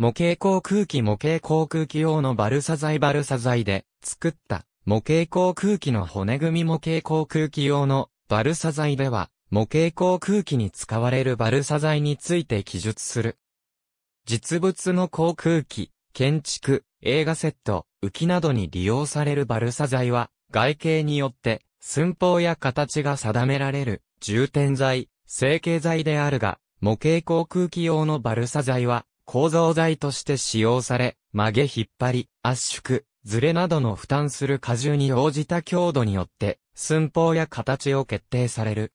模型航空機模型航空機用のバルサ材バルサ材で作った模型航空機の骨組み模型航空機用のバルサ材では模型航空機に使われるバルサ材について記述する。実物の航空機、建築、映画セット、浮きなどに利用されるバルサ材は外形によって寸法や形が定められる重点材、成形材であるが模型航空機用のバルサ材は構造材として使用され、曲げ引っ張り、圧縮、ずれなどの負担する荷重に応じた強度によって、寸法や形を決定される。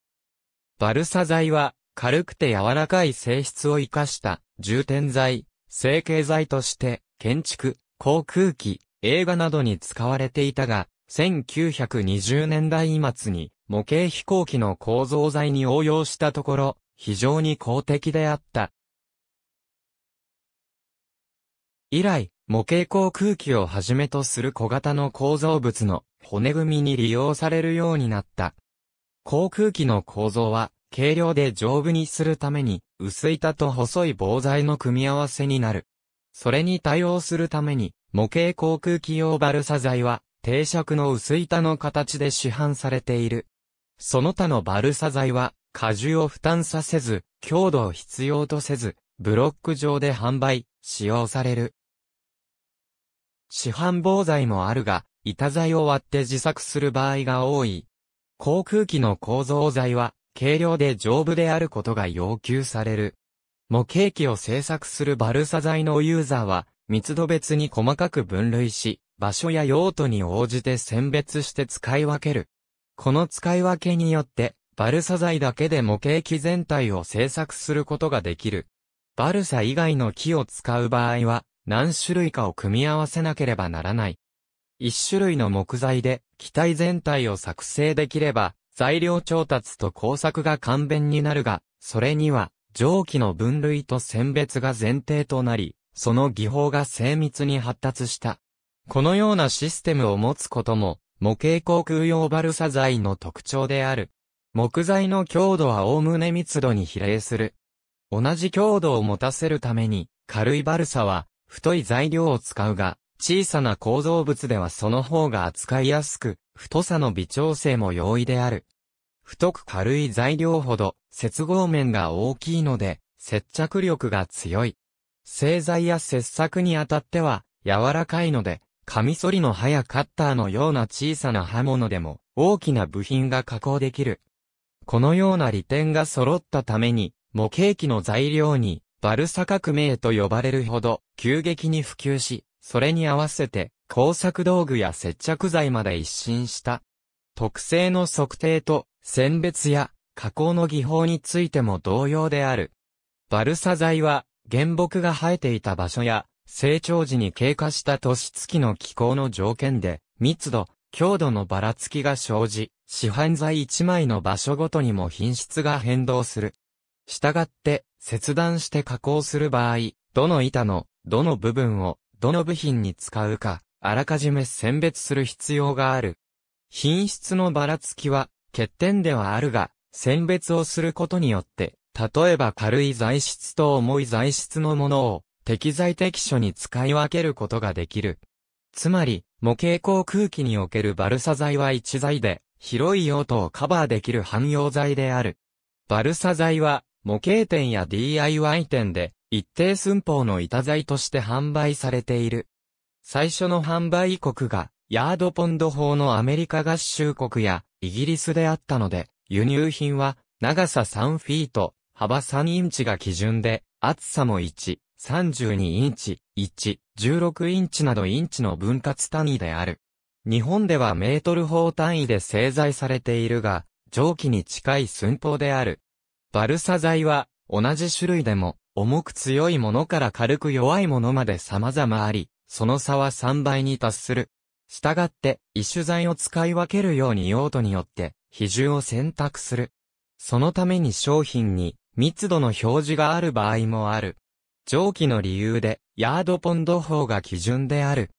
バルサ材は、軽くて柔らかい性質を活かした、重点材、成形材として、建築、航空機、映画などに使われていたが、1920年代末に、模型飛行機の構造材に応用したところ、非常に公的であった以来、模型航空機をはじめとする小型の構造物の骨組みに利用されるようになった。航空機の構造は、軽量で丈夫にするために、薄板と細い棒材の組み合わせになる。それに対応するために、模型航空機用バルサ材は、定着の薄板の形で市販されている。その他のバルサ材は、荷重を負担させず、強度を必要とせず、ブロック上で販売、使用される。市販防剤もあるが、板材を割って自作する場合が多い。航空機の構造材は、軽量で丈夫であることが要求される。模型機を製作するバルサ材のユーザーは、密度別に細かく分類し、場所や用途に応じて選別して使い分ける。この使い分けによって、バルサ材だけで模型機全体を製作することができる。バルサ以外の木を使う場合は、何種類かを組み合わせなければならない。一種類の木材で機体全体を作成できれば、材料調達と工作が簡便になるが、それには蒸気の分類と選別が前提となり、その技法が精密に発達した。このようなシステムを持つことも、模型航空用バルサ材の特徴である。木材の強度は概ね密度に比例する。同じ強度を持たせるために、軽いバルサは太い材料を使うが、小さな構造物ではその方が扱いやすく、太さの微調整も容易である。太く軽い材料ほど、接合面が大きいので、接着力が強い。製材や切削にあたっては、柔らかいので、カミソリの刃やカッターのような小さな刃物でも、大きな部品が加工できる。このような利点が揃ったために、模型機の材料に、バルサ革命と呼ばれるほど急激に普及し、それに合わせて工作道具や接着剤まで一新した。特性の測定と選別や加工の技法についても同様である。バルサ材は原木が生えていた場所や成長時に経過した年月の気候の条件で密度、強度のばらつきが生じ、市販材1枚の場所ごとにも品質が変動する。したがって、切断して加工する場合、どの板の、どの部分を、どの部品に使うか、あらかじめ選別する必要がある。品質のばらつきは、欠点ではあるが、選別をすることによって、例えば軽い材質と重い材質のものを適材適所に使い分けることができる。つまり、模型航空機におけるバルサ材は一材で、広い用途をカバーできる汎用材である。バルサ材は、模型店や DIY 店で一定寸法の板材として販売されている。最初の販売国がヤードポンド法のアメリカ合衆国やイギリスであったので、輸入品は長さ3フィート、幅3インチが基準で、厚さも1、32インチ、1、16インチなどインチの分割単位である。日本ではメートル法単位で製材されているが、蒸気に近い寸法であるバルサ剤は、同じ種類でも、重く強いものから軽く弱いものまで様々あり、その差は3倍に達する。したがって、異種剤を使い分けるように用途によって、比重を選択する。そのために商品に、密度の表示がある場合もある。上記の理由で、ヤードポンド法が基準である。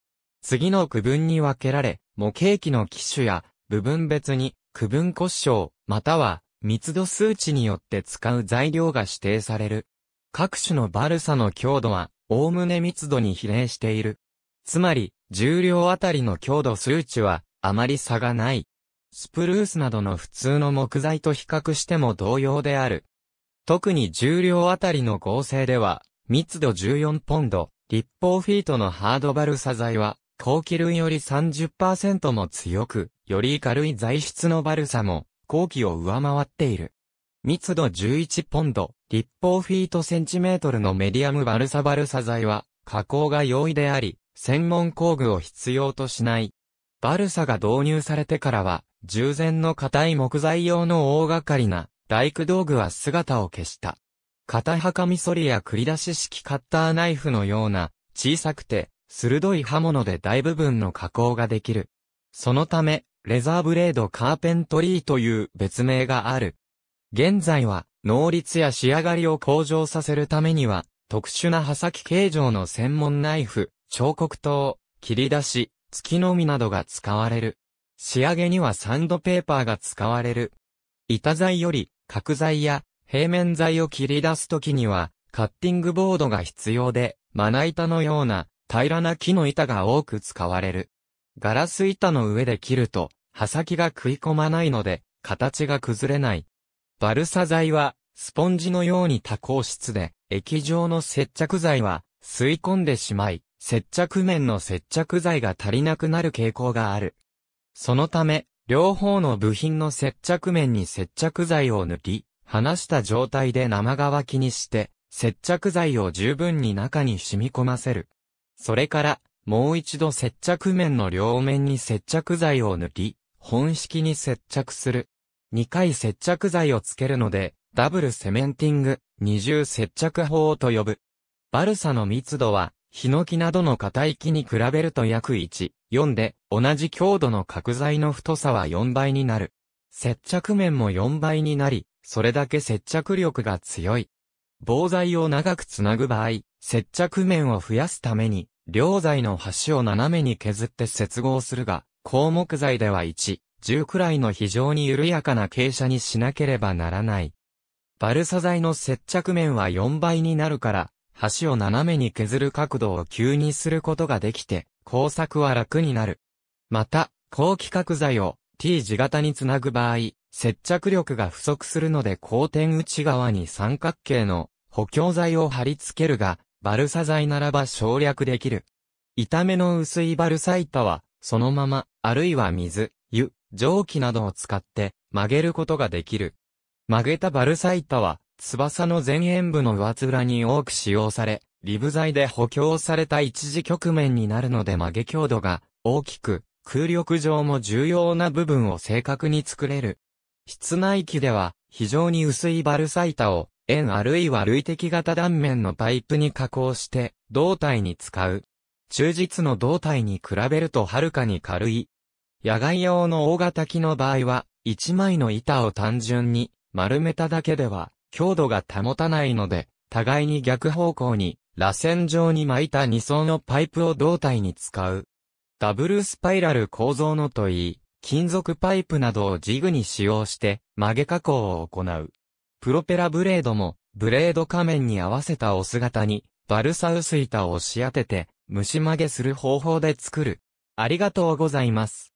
次の区分に分けられ、模型機の機種や、部分別に、区分骨折、または、密度数値によって使う材料が指定される。各種のバルサの強度は、おおむね密度に比例している。つまり、重量あたりの強度数値は、あまり差がない。スプルースなどの普通の木材と比較しても同様である。特に重量あたりの合成では、密度14ポンド、立方フィートのハードバルサ材は、後期類より30%も強く、より軽い材質のバルサも、後期を上回っている。密度11ポンド、立方フィートセンチメートルのメディアムバルサバルサ材は、加工が容易であり、専門工具を必要としない。バルサが導入されてからは、従前の硬い木材用の大掛かりな、大工道具は姿を消した。片はかみそりや繰り出し式カッターナイフのような、小さくて、鋭い刃物で大部分の加工ができる。そのため、レザーブレードカーペントリーという別名がある。現在は、能率や仕上がりを向上させるためには、特殊な刃先形状の専門ナイフ、彫刻刀、切り出し、月のみなどが使われる。仕上げにはサンドペーパーが使われる。板材より、角材や平面材を切り出すときには、カッティングボードが必要で、まな板のような平らな木の板が多く使われる。ガラス板の上で切ると、刃先が食い込まないので、形が崩れない。バルサ剤は、スポンジのように多孔質で、液状の接着剤は、吸い込んでしまい、接着面の接着剤が足りなくなる傾向がある。そのため、両方の部品の接着面に接着剤を塗り、離した状態で生乾きにして、接着剤を十分に中に染み込ませる。それから、もう一度接着面の両面に接着剤を塗り、本式に接着する。2回接着剤をつけるので、ダブルセメンティング、二重接着法と呼ぶ。バルサの密度は、ヒノキなどの硬い木に比べると約1、4で、同じ強度の角材の太さは4倍になる。接着面も4倍になり、それだけ接着力が強い。防材を長くつなぐ場合、接着面を増やすために、両材の端を斜めに削って接合するが、項目材では1、10くらいの非常に緩やかな傾斜にしなければならない。バルサ材の接着面は4倍になるから、端を斜めに削る角度を急にすることができて、工作は楽になる。また、高規格材を T 字型につなぐ場合、接着力が不足するので後天内側に三角形の補強材を貼り付けるが、バルサ材ならば省略できる。炒めの薄いバルサ板は、そのまま、あるいは水、湯、蒸気などを使って曲げることができる。曲げたバルサ板は、翼の前縁部の上面に多く使用され、リブ材で補強された一時局面になるので曲げ強度が大きく、空力上も重要な部分を正確に作れる。室内機では非常に薄いバルサ板を円あるいは類的型断面のパイプに加工して、胴体に使う。忠実の胴体に比べるとはるかに軽い。野外用の大型機の場合は、一枚の板を単純に丸めただけでは強度が保たないので、互いに逆方向に螺旋状に巻いた二層のパイプを胴体に使う。ダブルスパイラル構造のといい、金属パイプなどをジグに使用して曲げ加工を行う。プロペラブレードも、ブレード仮面に合わせたお姿に、バルサウス板を押し当てて、虫曲げする方法で作る。ありがとうございます。